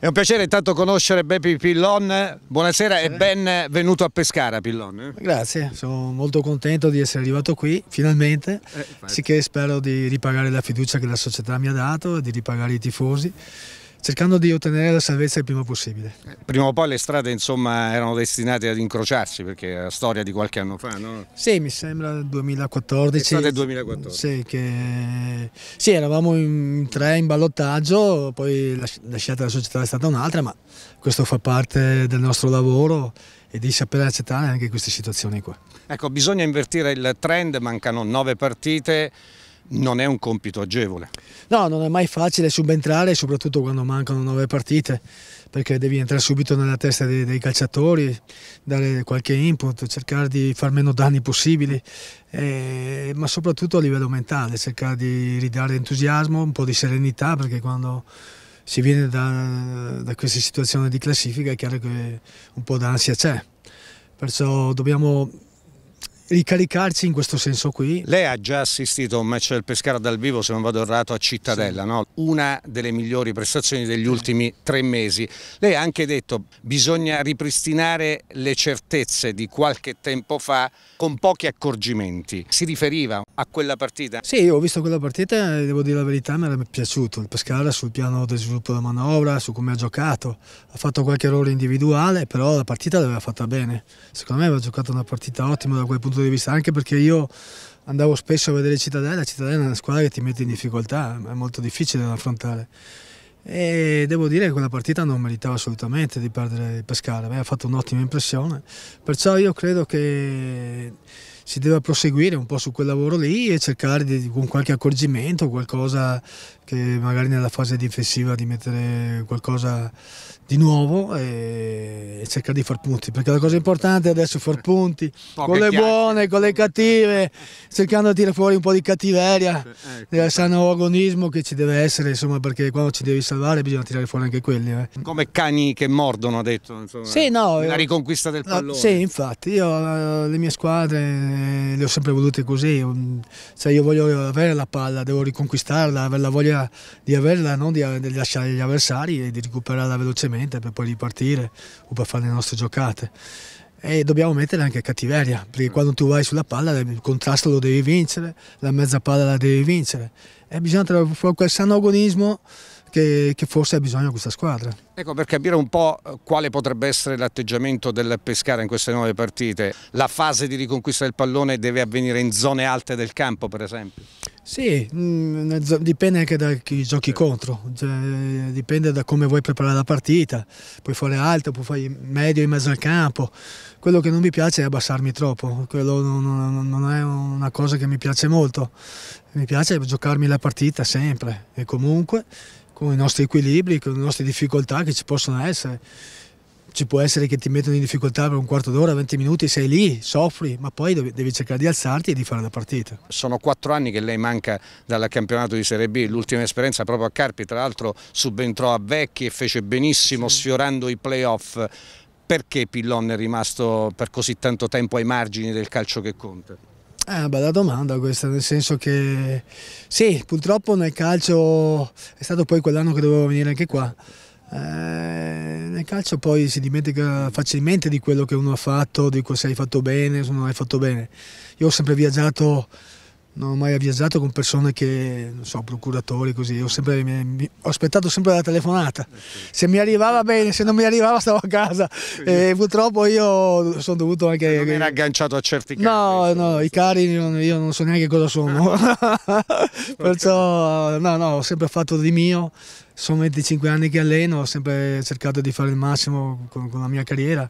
È un piacere intanto conoscere Beppi Pillon, buonasera e benvenuto a Pescara Pillon. Eh. Grazie, sono molto contento di essere arrivato qui finalmente, eh, sicché spero di ripagare la fiducia che la società mi ha dato e di ripagare i tifosi cercando di ottenere la salvezza il prima possibile. Prima o poi le strade insomma erano destinate ad incrociarsi perché è la storia di qualche anno fa, no? Sì, mi sembra 2014. Estate 2014. Sì, che... sì, eravamo in tre in ballottaggio, poi la scelta della società è stata un'altra, ma questo fa parte del nostro lavoro e di sapere accettare anche queste situazioni qua. Ecco, bisogna invertire il trend, mancano nove partite non è un compito agevole. No, non è mai facile subentrare, soprattutto quando mancano nove partite, perché devi entrare subito nella testa dei, dei calciatori, dare qualche input, cercare di far meno danni possibili, eh, ma soprattutto a livello mentale, cercare di ridare entusiasmo, un po' di serenità, perché quando si viene da, da questa situazione di classifica è chiaro che un po' d'ansia c'è. Perciò dobbiamo ricaricarci in questo senso qui. Lei ha già assistito a un match del Pescara dal vivo, se non vado errato, a Cittadella, sì. no? una delle migliori prestazioni degli ultimi tre mesi. Lei ha anche detto che bisogna ripristinare le certezze di qualche tempo fa con pochi accorgimenti. Si riferiva a quella partita? Sì, ho visto quella partita e devo dire la verità, mi era piaciuto. Il Pescara sul piano del sviluppo della manovra, su come ha giocato, ha fatto qualche errore individuale, però la partita l'aveva fatta bene. Secondo me aveva giocato una partita ottima da quel punto di vista punto di vista, anche perché io andavo spesso a vedere Cittadella, Cittadella è una squadra che ti mette in difficoltà, è molto difficile da affrontare. E devo dire che quella partita non meritava assolutamente di perdere il Pescara, mi ha fatto un'ottima impressione, perciò io credo che si deve proseguire un po' su quel lavoro lì e cercare di, con qualche accorgimento, qualcosa che magari nella fase difensiva di mettere qualcosa di nuovo e, e cercare di far punti, perché la cosa importante è adesso far punti Poche con le chiacchi. buone, con le cattive, cercando di tirare fuori un po' di cattiveria, ecco. sano agonismo che ci deve essere, insomma, perché quando ci devi salvare bisogna tirare fuori anche quelli. Eh. Come cani che mordono, ha detto, insomma, sì, no, la riconquista del pallone. No, sì, infatti, io eh, le mie squadre eh, le ho sempre volute così, mm, se io voglio avere la palla devo riconquistarla, avere la voglia di averla, non di, di lasciare gli avversari e di recuperarla velocemente per poi ripartire o per fare le nostre giocate e dobbiamo mettere anche cattiveria, perché quando tu vai sulla palla il contrasto lo devi vincere, la mezza palla la devi vincere e bisogna trovare quel sano agonismo che, che forse ha bisogno questa squadra. Ecco, per capire un po' eh, quale potrebbe essere l'atteggiamento del Pescara in queste nuove partite, la fase di riconquista del pallone deve avvenire in zone alte del campo per esempio? Sì, mm, dipende anche da chi giochi contro, cioè, dipende da come vuoi preparare la partita, puoi fare alto, puoi fare medio in mezzo al campo, quello che non mi piace è abbassarmi troppo, quello non, non è una cosa che mi piace molto, mi piace giocarmi la partita sempre e comunque con i nostri equilibri, con le nostre difficoltà che ci possono essere. Ci può essere che ti mettono in difficoltà per un quarto d'ora, 20 minuti, sei lì, soffri, ma poi devi cercare di alzarti e di fare la partita. Sono quattro anni che lei manca dal campionato di Serie B, l'ultima esperienza proprio a Carpi, tra l'altro subentrò a Vecchi e fece benissimo sì. sfiorando i playoff. Perché Pillon è rimasto per così tanto tempo ai margini del calcio che conta? È eh, una bella domanda questa, nel senso che sì, purtroppo nel calcio è stato poi quell'anno che dovevo venire anche qua. Eh, nel calcio poi si dimentica facilmente di quello che uno ha fatto, di se hai fatto bene, se non hai fatto bene. Io ho sempre viaggiato non ho mai viaggiato con persone che, non so, procuratori così, ho, sempre, mi, ho aspettato sempre la telefonata, eh se mi arrivava bene, se non mi arrivava stavo a casa e purtroppo io sono dovuto anche... Non era agganciato a certi casi? No, no, i cari io non so neanche cosa sono, perciò no, no, ho sempre fatto di mio, sono 25 anni che alleno, ho sempre cercato di fare il massimo con, con la mia carriera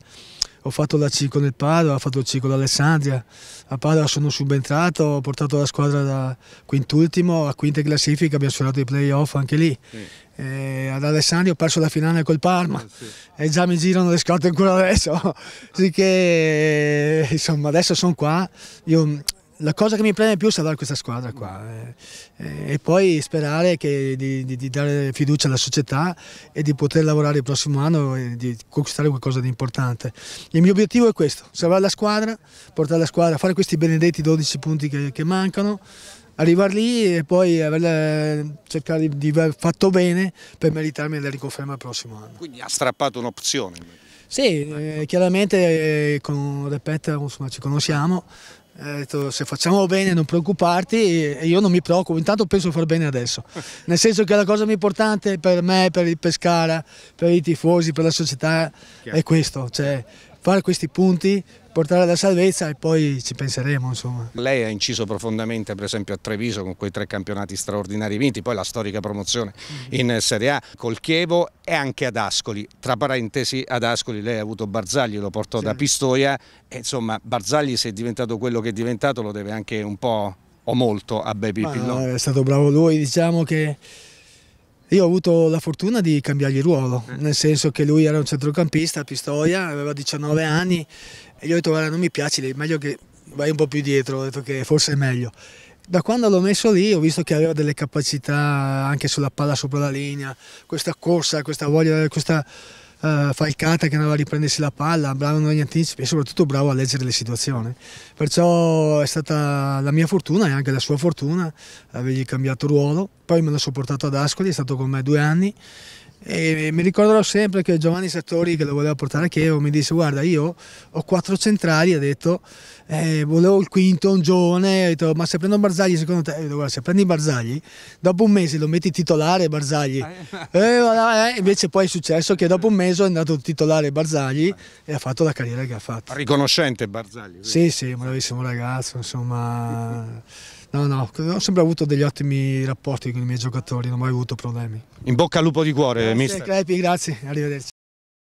ho fatto la C con il Padova, ho fatto la C con l'Alessandria, a Padova sono subentrato, ho portato la squadra da quintultimo a quinta classifica, abbiamo sfiorato i playoff anche lì. Sì. Eh, ad Alessandria ho perso la finale col Parma eh, sì. e già mi girano le scorte ancora adesso. Sì che insomma adesso sono qua, io la cosa che mi preme più è salvare questa squadra qua eh. eh, e poi sperare che, di, di, di, dare fiducia alla società e di poter lavorare il prossimo anno e di conquistare qualcosa di importante. Il mio obiettivo è questo, salvare la squadra, portare la squadra a fare questi benedetti 12 punti che, che mancano, arrivare lì e poi aver, cercare di, aver fatto bene per meritarmi la riconferma il prossimo anno. Quindi ha strappato un'opzione? Sì, eh, chiaramente eh, con Repet insomma, ci conosciamo, ha detto se facciamo bene non preoccuparti e io non mi preoccupo, intanto penso di far bene adesso. Nel senso che la cosa più importante per me, per il Pescara, per i tifosi, per la società è questo, cioè fare questi punti, portare alla salvezza e poi ci penseremo. Insomma. Lei ha inciso profondamente per esempio a Treviso con quei tre campionati straordinari vinti, poi la storica promozione mm. in Serie A col Chievo e anche ad Ascoli. Tra parentesi ad Ascoli lei ha avuto Barzagli, lo portò sì. da Pistoia e insomma Barzagli se è diventato quello che è diventato lo deve anche un po' o molto a Baby Pillon. È stato bravo lui, diciamo che io ho avuto la fortuna di cambiargli ruolo, eh. nel senso che lui era un centrocampista, Pistoia, aveva 19 anni e gli ho detto guarda non mi piace, meglio che vai un po' più dietro, ho detto che forse è meglio. Da quando l'ho messo lì ho visto che aveva delle capacità anche sulla palla sopra la linea, questa corsa, questa voglia, questa eh, Falcata che andava a riprendersi la palla, bravo negli anticipi e soprattutto bravo a leggere le situazioni. Perciò è stata la mia fortuna e anche la sua fortuna avergli cambiato ruolo. Poi me l'ho sopportato ad Ascoli, è stato con me due anni e mi ricorderò sempre che Giovanni Sartori, che lo voleva portare a Chievo, mi disse: Guarda, io ho quattro centrali. Ha detto: eh, Volevo il quinto, un giovane. Ha detto: Ma se prendo Barzagli, secondo te? Io Guarda, se prendi Barzagli, dopo un mese lo metti titolare Barzagli. Eh. Eh, eh, invece poi è successo che dopo un mese è andato titolare Barzagli e ha fatto la carriera che ha fatto. Riconoscente Barzagli? Quindi. Sì, sì, bravissimo ragazzo. Insomma. No, no, ho sempre avuto degli ottimi rapporti con i miei giocatori, non ho mai avuto problemi. In bocca al lupo di cuore, grazie, mister. Crepi, grazie, arrivederci.